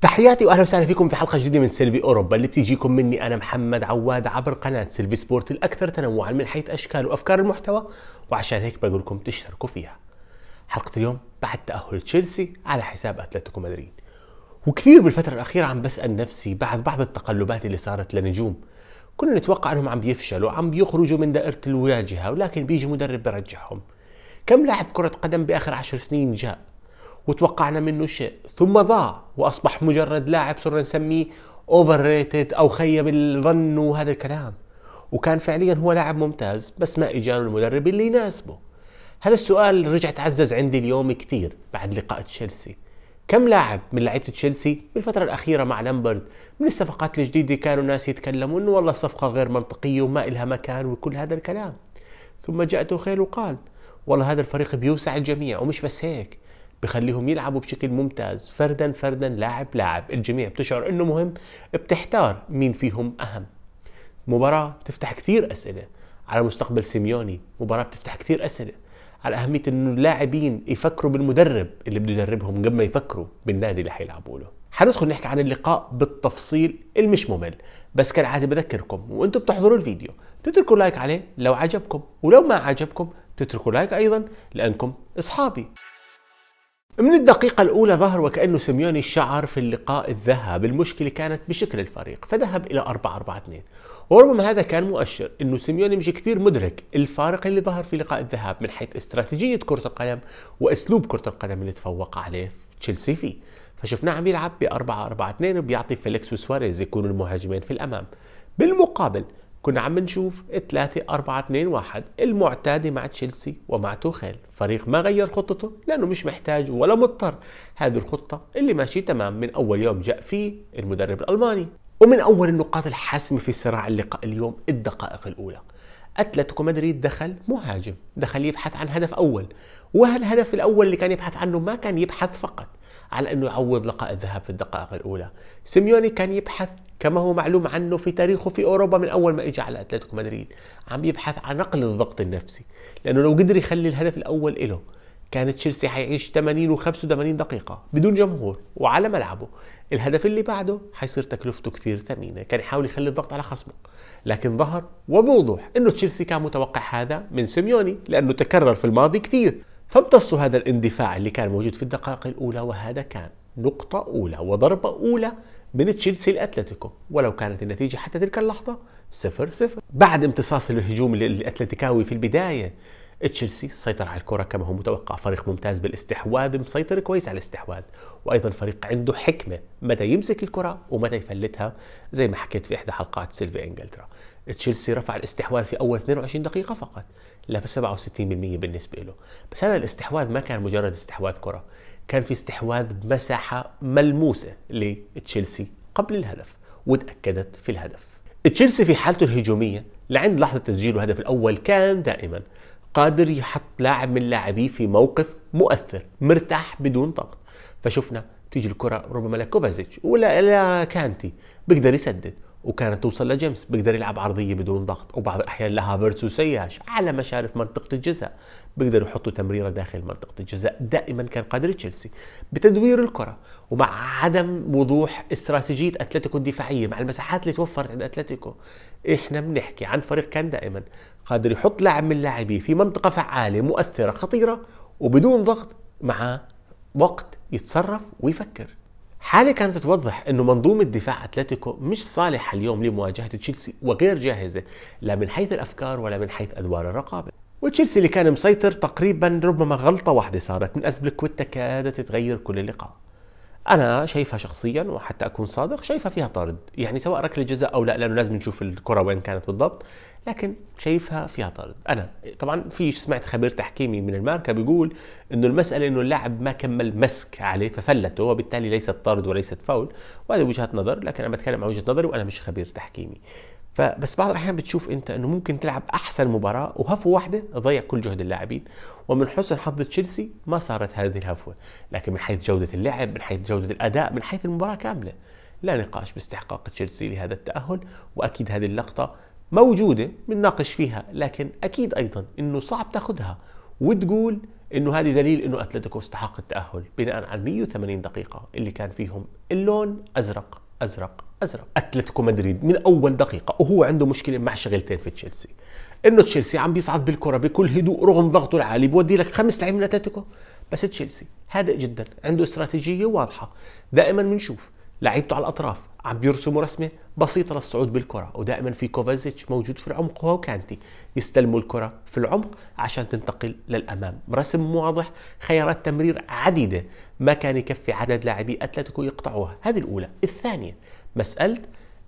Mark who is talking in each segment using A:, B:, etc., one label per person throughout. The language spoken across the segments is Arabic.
A: تحياتي واهلا وسهلا فيكم في حلقه جديده من سيلفي اوروبا اللي بتجيكم مني انا محمد عواد عبر قناه سيلفي سبورت الاكثر تنوعا من حيث اشكال وافكار المحتوى وعشان هيك بقول لكم تشتركوا فيها. حلقه اليوم بعد تاهل تشيلسي على حساب اتلتيكو مدريد. وكثير بالفتره الاخيره عم بسال نفسي بعد بعض التقلبات اللي صارت لنجوم كنا نتوقع انهم عم بيفشلوا عم بيخرجوا من دائره الواجهه ولكن بيجي مدرب بيرجعهم. كم لاعب كره قدم باخر عشر سنين جاء وتوقعنا منه شيء ثم ضاع وأصبح مجرد لاعب صرنا نسميه اوفر ريتد أو خيب الظن وهذا الكلام وكان فعليا هو لاعب ممتاز بس ما إجاله المدرب اللي يناسبه هذا السؤال رجع تعزز عندي اليوم كثير بعد لقاء تشيلسي كم لاعب من لعيبة تشيلسي بالفترة الأخيرة مع لامبرد من الصفقات الجديدة كانوا ناس يتكلموا إنه والله الصفقة غير منطقية وما إلها مكان وكل هذا الكلام ثم جاءته خيل وقال والله هذا الفريق بيوسع الجميع ومش بس هيك بخليهم يلعبوا بشكل ممتاز فردا فردا لاعب لاعب الجميع بتشعر انه مهم بتحتار مين فيهم اهم مباراة بتفتح كثير اسئلة على مستقبل سيميوني مباراة بتفتح كثير اسئلة على اهمية انه اللاعبين يفكروا بالمدرب اللي بده يدربهم قبل ما يفكروا بالنادي اللي حيلعبوا له حندخل نحكي عن اللقاء بالتفصيل المش ممل بس كالعاده بذكركم وانتم بتحضروا الفيديو تتركوا لايك عليه لو عجبكم ولو ما عجبكم تتركوا لايك ايضا لانكم اصحابي من الدقيقة الأولى ظهر وكأنه سيميوني شعر في اللقاء الذهاب المشكلة كانت بشكل الفريق فذهب إلى 4 4 2 وربما هذا كان مؤشر انه سيميوني مش كثير مدرك الفارق اللي ظهر في لقاء الذهاب من حيث استراتيجية كرة القدم واسلوب كرة القدم اللي تفوق عليه تشيلسي فيه فشفناه عم يلعب ب 4 4 2 وبيعطي فيليكس وسواريز يكونوا المهاجمين في الامام بالمقابل كنا عم نشوف 3 4 2 1 المعتاده مع تشيلسي ومع توخيل فريق ما غير خطته لانه مش محتاج ولا مضطر هذه الخطه اللي ماشي تمام من اول يوم جاء فيه المدرب الالماني ومن اول النقاط الحاسمه في صراع اللقاء اليوم الدقائق الاولى اتلتيكو مدريد دخل مهاجم دخل يبحث عن هدف اول وهالهدف الاول اللي كان يبحث عنه ما كان يبحث فقط على انه يعوض لقاء الذهاب في الدقائق الاولى سيميوني كان يبحث كما هو معلوم عنه في تاريخه في اوروبا من اول ما اجى على اتلتيكو مدريد عم يبحث عن نقل الضغط النفسي لانه لو قدر يخلي الهدف الاول له كان تشيلسي حيعيش 80 و85 دقيقة بدون جمهور وعلى ملعبه الهدف اللي بعده حيصير تكلفته كثير ثمينة كان يحاول يخلي الضغط على خصمه لكن ظهر وبوضوح انه تشيلسي كان متوقع هذا من سيميوني لانه تكرر في الماضي كثير فامتصوا هذا الاندفاع اللي كان موجود في الدقائق الأولى وهذا كان نقطة أولى وضربة أولى من تشيلسي لاتلتيكو ولو كانت النتيجه حتى تلك اللحظه 0 0 بعد امتصاص الهجوم الاتلتيكاوي في البدايه تشيلسي سيطر على الكره كما هو متوقع فريق ممتاز بالاستحواذ مسيطر كويس على الاستحواذ وايضا فريق عنده حكمه متى يمسك الكره ومتى يفلتها زي ما حكيت في احدى حلقات سيلفي انجلترا تشيلسي رفع الاستحواذ في اول 22 دقيقه فقط لفى 67% بالنسبه له بس هذا الاستحواذ ما كان مجرد استحواذ كره كان في استحواذ بمساحة ملموسة لتشيلسي قبل الهدف وتأكدت في الهدف تشيلسي في حالته الهجومية لعند لحظة تسجيل الهدف الأول كان دائما قادر يحط لاعب من لاعبيه في موقف مؤثر مرتاح بدون ضغط فشفنا تيجي الكرة ربما لكوفازيتش ولا لكانتي بيقدر يسدد وكانت توصل لجيمس بيقدر يلعب عرضيه بدون ضغط وبعض الاحيان لها وسياش على مشارف منطقه الجزاء بيقدروا يحطوا تمريره داخل منطقه الجزاء دائما كان قادر تشيلسي بتدوير الكره ومع عدم وضوح استراتيجيه اتلتيكو الدفاعيه مع المساحات اللي توفرت عند اتلتيكو احنا بنحكي عن فريق كان دائما قادر يحط لاعب من لاعبيه في منطقه فعاله مؤثره خطيره وبدون ضغط مع وقت يتصرف ويفكر حالة كانت توضح أنه منظومة دفاع أتلتيكو مش صالحة اليوم لمواجهة تشيلسي وغير جاهزة لا من حيث الأفكار ولا من حيث أدوار الرقابة وتشيلسي اللي كان مسيطر تقريبا ربما غلطة واحدة صارت من ازبلك كادت تغير كل اللقاء انا شايفها شخصيا وحتى اكون صادق شايفها فيها طارد يعني سواء ركله جزاء او لا لانه لازم نشوف الكره وين كانت بالضبط لكن شايفها فيها طارد انا طبعا في سمعت خبير تحكيمي من الماركه بيقول انه المساله انه اللاعب ما كمل مسك عليه ففلته وبالتالي ليست طرد وليست فاول وهذه وجهه نظر لكن انا بتكلم عن وجهه نظري وانا مش خبير تحكيمي فبس بعض الاحيان بتشوف انت انه ممكن تلعب احسن مباراه وهفوه واحده تضيع كل جهد اللاعبين ومن حسن حظ تشيلسي ما صارت هذه الهفوه لكن من حيث جوده اللعب من حيث جوده الاداء من حيث المباراه كامله لا نقاش باستحقاق تشيلسي لهذا التاهل واكيد هذه اللقطه موجوده بنناقش فيها لكن اكيد ايضا انه صعب تاخذها وتقول انه هذه دليل انه اتلتيكو استحق التاهل بناء على 180 دقيقه اللي كان فيهم اللون ازرق ازرق ازرق اتلتيكو مدريد من اول دقيقه وهو عنده مشكله مع شغلتين في تشيلسي انه تشيلسي عم بيصعد بالكره بكل هدوء رغم ضغطه العالي بودي لك خمس لعيبه من اتلتيكو بس تشيلسي هادئ جدا عنده استراتيجيه واضحه دائما بنشوف لعيبته على الاطراف عم بيرسموا رسمه بسيطه للصعود بالكره ودائما في كوفازيتش موجود في العمق وهو كانتي يستلموا الكره في العمق عشان تنتقل للامام رسم واضح خيارات تمرير عديده ما كان يكفي عدد لاعبي اتلتيكو يقطعوها هذه الاولى الثانيه مساله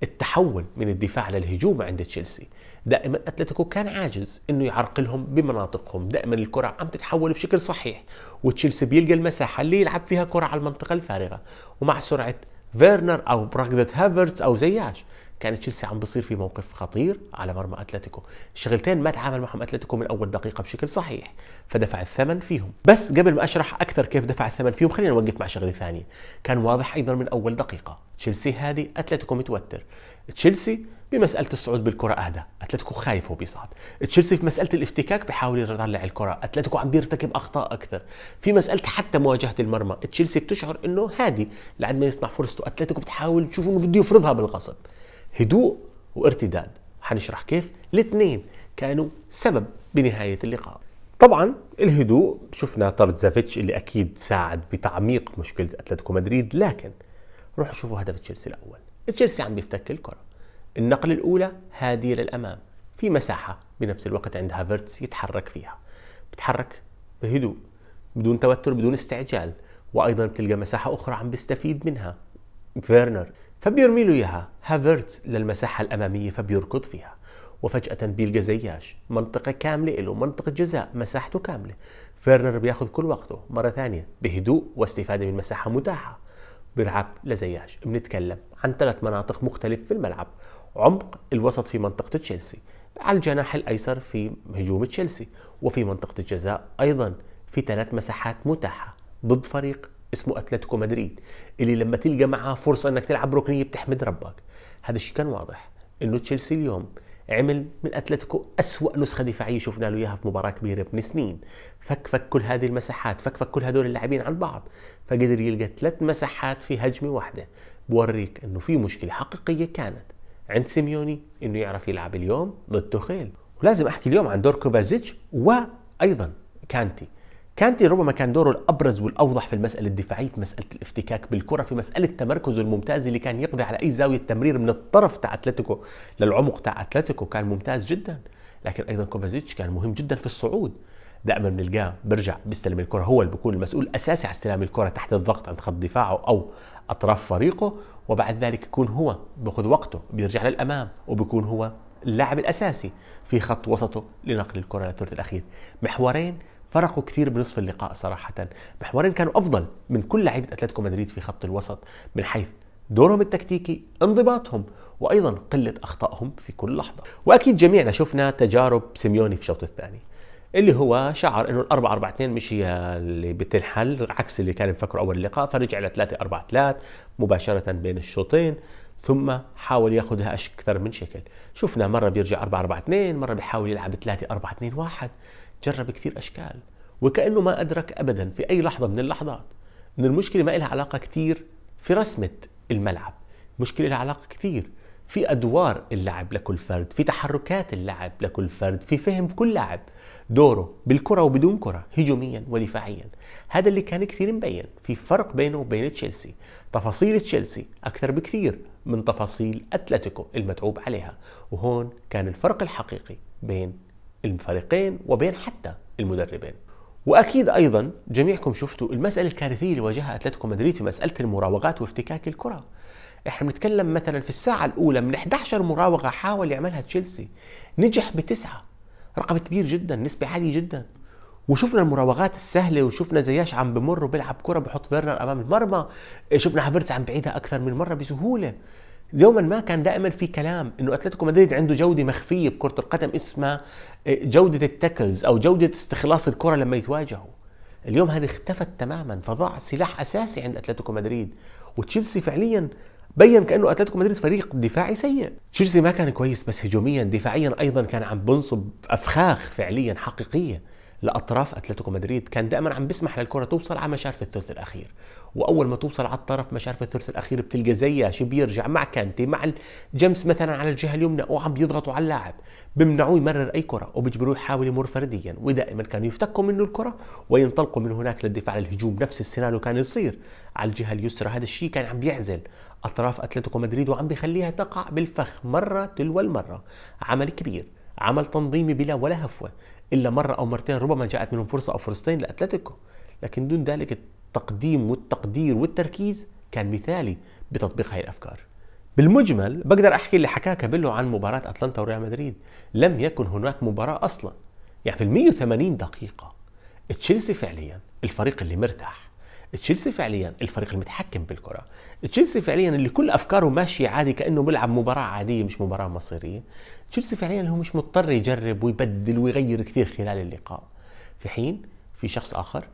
A: التحول من الدفاع للهجوم عند تشيلسي دائما اتلتيكو كان عاجز انه يعرقلهم بمناطقهم دائما الكره عم تتحول بشكل صحيح وتشيلسي بيلقى المساحه اللي يلعب فيها كره على المنطقه الفارغه ومع سرعه فيرنر او بركضة هافرتس او زياش كان تشيلسي عم بصير في موقف خطير على مرمى اتلتيكو شغلتين ما تعامل معهم اتلتيكو من اول دقيقه بشكل صحيح فدفع الثمن فيهم بس قبل ما اشرح اكثر كيف دفع الثمن فيهم خلينا نوقف مع شغله ثانيه كان واضح ايضا من اول دقيقه تشيلسي هادي اتلتيكو متوتر تشيلسي بمساله الصعود بالكره اهدى اتلتيكو خايف هو بيصعد تشيلسي في مساله الافتكاك بيحاول يطلع الكره اتلتيكو عم بيرتكب اخطاء اكثر في مساله حتى مواجهه المرمى تشيلسي بتشعر انه هادي لعد ما يصنع فرصته اتلتيكو بتحاول تشوف انه بده يفرضها بالغصب هدوء وارتداد حنشرح كيف الاثنين كانوا سبب بنهاية اللقاء طبعا الهدوء شفنا طرد زافيتش اللي اكيد ساعد بتعميق مشكله اتلتيكو مدريد لكن روحوا شوفوا هدف تشيلسي الاول تشيلسي عم بيفتك الكره النقل الاولى هاديه للامام في مساحه بنفس الوقت عند هافرتس يتحرك فيها بتحرك بهدوء بدون توتر بدون استعجال وايضا بتلقى مساحه اخرى عم بيستفيد منها فيرنر فبيرمي له إياها هافرت للمساحة الأمامية فبيركض فيها وفجأة بيلقى زياش منطقة كاملة له منطقة جزاء مساحته كاملة فيرنر بياخذ كل وقته مرة ثانية بهدوء واستفادة من مساحة متاحة بيلعب لزياش بنتكلم عن ثلاث مناطق مختلف في الملعب عمق الوسط في منطقة تشيلسي على الجناح الأيسر في هجوم تشيلسي وفي منطقة الجزاء أيضا في ثلاث مساحات متاحة ضد فريق اسمه اتلتيكو مدريد اللي لما تلقى معاه فرصه انك تلعب ركنيه بتحمد ربك هذا الشيء كان واضح انه تشيلسي اليوم عمل من اتلتيكو أسوأ نسخه دفاعيه شفنا له اياها في مباراه كبيره من سنين فك فك كل هذه المساحات فك فك كل هدول اللاعبين عن بعض فقدر يلقى ثلاث مساحات في هجمه واحده بوريك انه في مشكله حقيقيه كانت عند سيميوني انه يعرف يلعب اليوم ضد توخيل ولازم احكي اليوم عن دور كوبازيتش وايضا كانتي كانتي ربما كان دوره الابرز والاوضح في المساله الدفاعيه في مساله الافتكاك بالكره في مساله تمركزه الممتاز اللي كان يقضي على اي زاويه تمرير من الطرف تاع اتلتيكو للعمق تاع اتلتيكو كان ممتاز جدا لكن ايضا كوفازيتش كان مهم جدا في الصعود دائما بنلقاه برجع بيستلم الكره هو اللي بيكون المسؤول الاساسي على استلام الكره تحت الضغط عند خط دفاعه او اطراف فريقه وبعد ذلك يكون هو بياخذ وقته بيرجع للامام وبيكون هو اللاعب الاساسي في خط وسطه لنقل الكره للثلث الاخير محورين فرقوا كثير بنصف اللقاء صراحه محورين كانوا افضل من كل لعيبه اتلتيكو مدريد في خط الوسط من حيث دورهم التكتيكي انضباطهم وايضا قله اخطائهم في كل لحظه واكيد جميعنا شفنا تجارب سيميوني في الشوط الثاني اللي هو شعر انه ال 4 4 2 مش هي اللي بتنحل عكس اللي كان مفكره اول اللقاء فرجع ل 3 4 3 مباشره بين الشوطين ثم حاول ياخذها اكثر من شكل شفنا مره بيرجع 4 4 2 مره بيحاول يلعب 3 4 2 1 جرب كثير أشكال وكأنه ما أدرك أبدا في أي لحظة من اللحظات أن المشكلة ما لها علاقة كثير في رسمة الملعب مشكلة لها علاقة كثير في أدوار اللعب لكل فرد في تحركات اللعب لكل فرد في فهم كل لاعب دوره بالكرة وبدون كرة هجوميا ودفاعيا هذا اللي كان كثير مبين في فرق بينه وبين تشيلسي تفاصيل تشيلسي أكثر بكثير من تفاصيل أتلتيكو المتعوب عليها وهون كان الفرق الحقيقي بين الفريقين وبين حتى المدربين واكيد ايضا جميعكم شفتوا المساله الكارثيه اللي واجهها اتلتيكو مدريد في مساله المراوغات وافتكاك الكره احنا بنتكلم مثلا في الساعه الاولى من 11 مراوغه حاول يعملها تشيلسي نجح بتسعه رقم كبير جدا نسبه عاليه جدا وشفنا المراوغات السهلة وشفنا زياش عم بمر وبيلعب كرة بحط فيرنر أمام المرمى شفنا هافرتز عم بعيدها أكثر من مرة بسهولة يوما ما كان دائما في كلام انه اتلتيكو مدريد عنده جوده مخفيه بكره القدم اسمها إيه، جوده التكلز او جوده استخلاص الكره لما يتواجهوا اليوم هذه اختفت تماما فضاع سلاح اساسي عند اتلتيكو مدريد وتشيلسي فعليا بين كانه اتلتيكو مدريد فريق دفاعي سيء تشيلسي ما كان كويس بس هجوميا دفاعيا ايضا كان عم بنصب افخاخ فعليا حقيقيه لاطراف اتلتيكو مدريد كان دائما عم بيسمح للكره توصل على مشارف الثلث الاخير واول ما توصل على الطرف مش عارف الثلث الاخير بتلقى زياش بيرجع مع كانتي مع جيمس مثلا على الجهه اليمنى وعم بيضغطوا على اللاعب بمنعوه يمرر اي كره وبيجبروه يحاول يمر فرديا ودائما كانوا يفتكوا منه الكره وينطلقوا من هناك للدفاع للهجوم نفس السيناريو كان يصير على الجهه اليسرى هذا الشيء كان عم بيعزل اطراف اتلتيكو مدريد وعم بيخليها تقع بالفخ مره تلو المره عمل كبير عمل تنظيمي بلا ولا هفوه الا مره او مرتين ربما جاءت منهم فرصه او فرصتين لاتلتيكو لكن دون ذلك التقديم والتقدير والتركيز كان مثالي بتطبيق هاي الافكار بالمجمل بقدر احكي اللي حكاه كابيلو عن مباراه اتلانتا وريال مدريد لم يكن هناك مباراه اصلا يعني في ال 180 دقيقه تشيلسي فعليا الفريق اللي مرتاح تشيلسي فعليا الفريق المتحكم بالكره تشيلسي فعليا اللي كل افكاره ماشيه عادي كانه بيلعب مباراه عاديه مش مباراه مصيريه تشيلسي فعليا اللي هو مش مضطر يجرب ويبدل ويغير كثير خلال اللقاء في حين في شخص اخر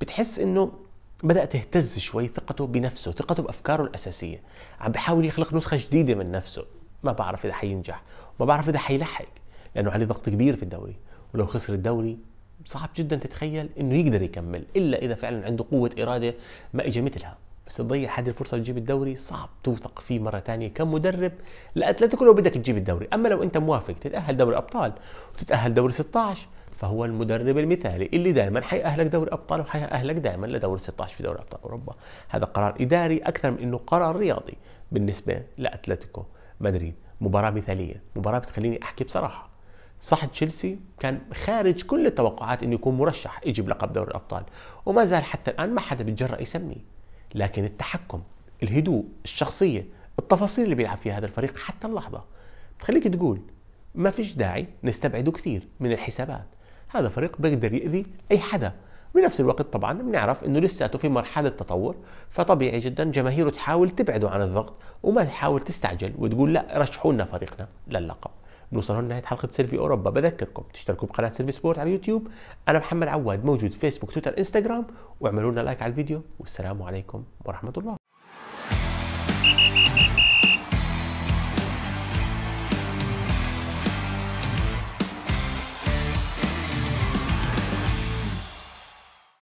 A: بتحس انه بدأ تهتز شوي ثقته بنفسه ثقته بأفكاره الأساسية عم بحاول يخلق نسخة جديدة من نفسه ما بعرف إذا حينجح وما بعرف إذا حيلحق لأنه عليه ضغط كبير في الدوري ولو خسر الدوري صعب جدا تتخيل انه يقدر يكمل الا اذا فعلا عنده قوه اراده ما اجى مثلها بس تضيع هذه الفرصه تجيب الدوري صعب توثق فيه مره ثانيه كمدرب لاتلتيكو لو بدك تجيب الدوري اما لو انت موافق تتاهل دوري ابطال وتتاهل دوري 16 فهو المدرب المثالي اللي دائما حيأهلك دوري ابطال وحيأهلك دائما لدور 16 في دوري ابطال اوروبا هذا قرار اداري اكثر من انه قرار رياضي بالنسبه لاتلتيكو مدريد مباراه مثاليه مباراه بتخليني احكي بصراحه صح تشيلسي كان خارج كل التوقعات انه يكون مرشح يجيب لقب دوري الابطال وما زال حتى الان ما حدا بيتجرأ يسميه لكن التحكم الهدوء الشخصيه التفاصيل اللي بيلعب فيها هذا الفريق حتى اللحظه بتخليك تقول ما فيش داعي نستبعده كثير من الحسابات هذا فريق بيقدر يأذي أي حدا بنفس الوقت طبعا بنعرف انه لساته في مرحله تطور فطبيعي جدا جماهيره تحاول تبعده عن الضغط وما تحاول تستعجل وتقول لا رشحوا لنا فريقنا للقب بنوصل هون لنهايه حلقه سيلفي اوروبا بذكركم تشتركوا بقناه سيلفي سبورت على اليوتيوب انا محمد عواد موجود فيسبوك تويتر انستغرام واعملوا لنا لايك على الفيديو والسلام عليكم ورحمه الله